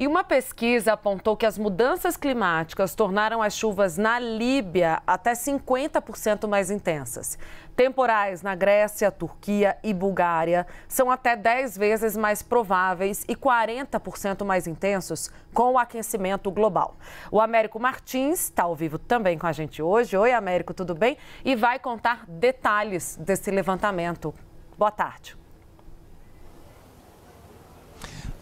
E uma pesquisa apontou que as mudanças climáticas tornaram as chuvas na Líbia até 50% mais intensas. Temporais na Grécia, Turquia e Bulgária são até 10 vezes mais prováveis e 40% mais intensos com o aquecimento global. O Américo Martins está ao vivo também com a gente hoje. Oi, Américo, tudo bem? E vai contar detalhes desse levantamento. Boa tarde.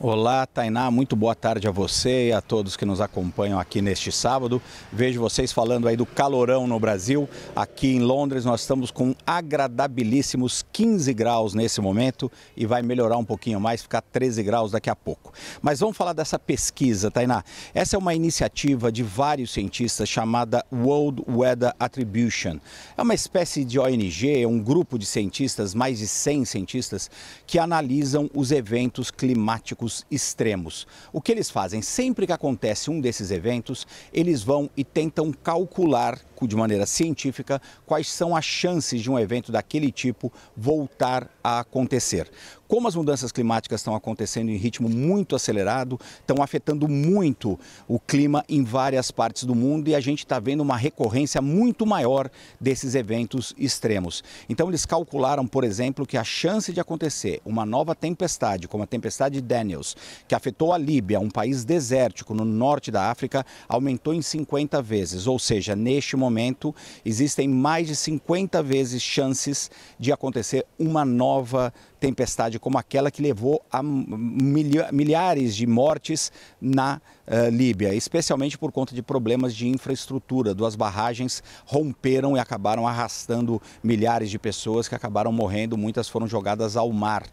Olá, Tainá, muito boa tarde a você e a todos que nos acompanham aqui neste sábado. Vejo vocês falando aí do calorão no Brasil. Aqui em Londres nós estamos com agradabilíssimos 15 graus nesse momento e vai melhorar um pouquinho mais, ficar 13 graus daqui a pouco. Mas vamos falar dessa pesquisa, Tainá. Essa é uma iniciativa de vários cientistas chamada World Weather Attribution. É uma espécie de ONG, é um grupo de cientistas, mais de 100 cientistas, que analisam os eventos climáticos extremos. O que eles fazem? Sempre que acontece um desses eventos, eles vão e tentam calcular de maneira científica quais são as chances de um evento daquele tipo voltar a acontecer. Como as mudanças climáticas estão acontecendo em ritmo muito acelerado, estão afetando muito o clima em várias partes do mundo e a gente está vendo uma recorrência muito maior desses eventos extremos. Então, eles calcularam, por exemplo, que a chance de acontecer uma nova tempestade, como a tempestade Daniel, que afetou a Líbia, um país desértico no norte da África, aumentou em 50 vezes. Ou seja, neste momento, existem mais de 50 vezes chances de acontecer uma nova tempestade como aquela que levou a milhares de mortes na uh, Líbia, especialmente por conta de problemas de infraestrutura. Duas barragens romperam e acabaram arrastando milhares de pessoas que acabaram morrendo, muitas foram jogadas ao mar.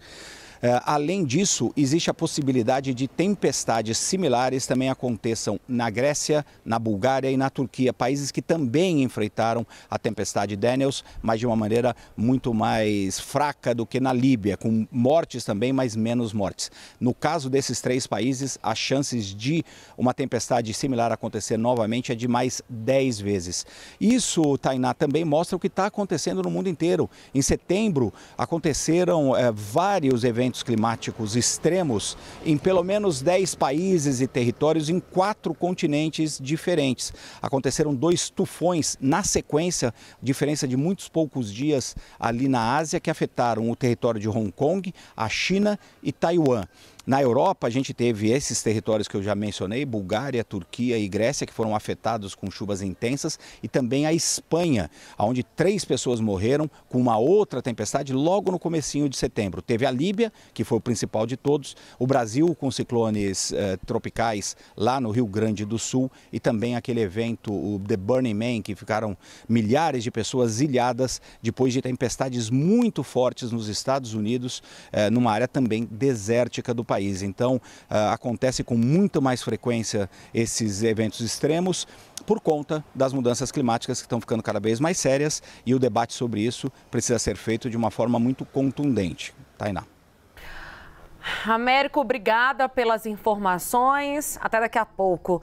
É, além disso, existe a possibilidade de tempestades similares também aconteçam na Grécia, na Bulgária e na Turquia, países que também enfrentaram a tempestade Daniels, mas de uma maneira muito mais fraca do que na Líbia, com mortes também, mas menos mortes. No caso desses três países, as chances de uma tempestade similar acontecer novamente é de mais 10 vezes. Isso, Tainá, também mostra o que está acontecendo no mundo inteiro. Em setembro, aconteceram é, vários eventos eventos climáticos extremos em pelo menos 10 países e territórios em quatro continentes diferentes. Aconteceram dois tufões na sequência, diferença de muitos poucos dias ali na Ásia, que afetaram o território de Hong Kong, a China e Taiwan. Na Europa, a gente teve esses territórios que eu já mencionei, Bulgária, Turquia e Grécia, que foram afetados com chuvas intensas, e também a Espanha, onde três pessoas morreram com uma outra tempestade logo no comecinho de setembro. Teve a Líbia, que foi o principal de todos, o Brasil com ciclones eh, tropicais lá no Rio Grande do Sul e também aquele evento, o The Burning Man, que ficaram milhares de pessoas ilhadas depois de tempestades muito fortes nos Estados Unidos, eh, numa área também desértica do país país. Então, ah, acontece com muito mais frequência esses eventos extremos por conta das mudanças climáticas que estão ficando cada vez mais sérias e o debate sobre isso precisa ser feito de uma forma muito contundente. Tainá. Américo, obrigada pelas informações. Até daqui a pouco.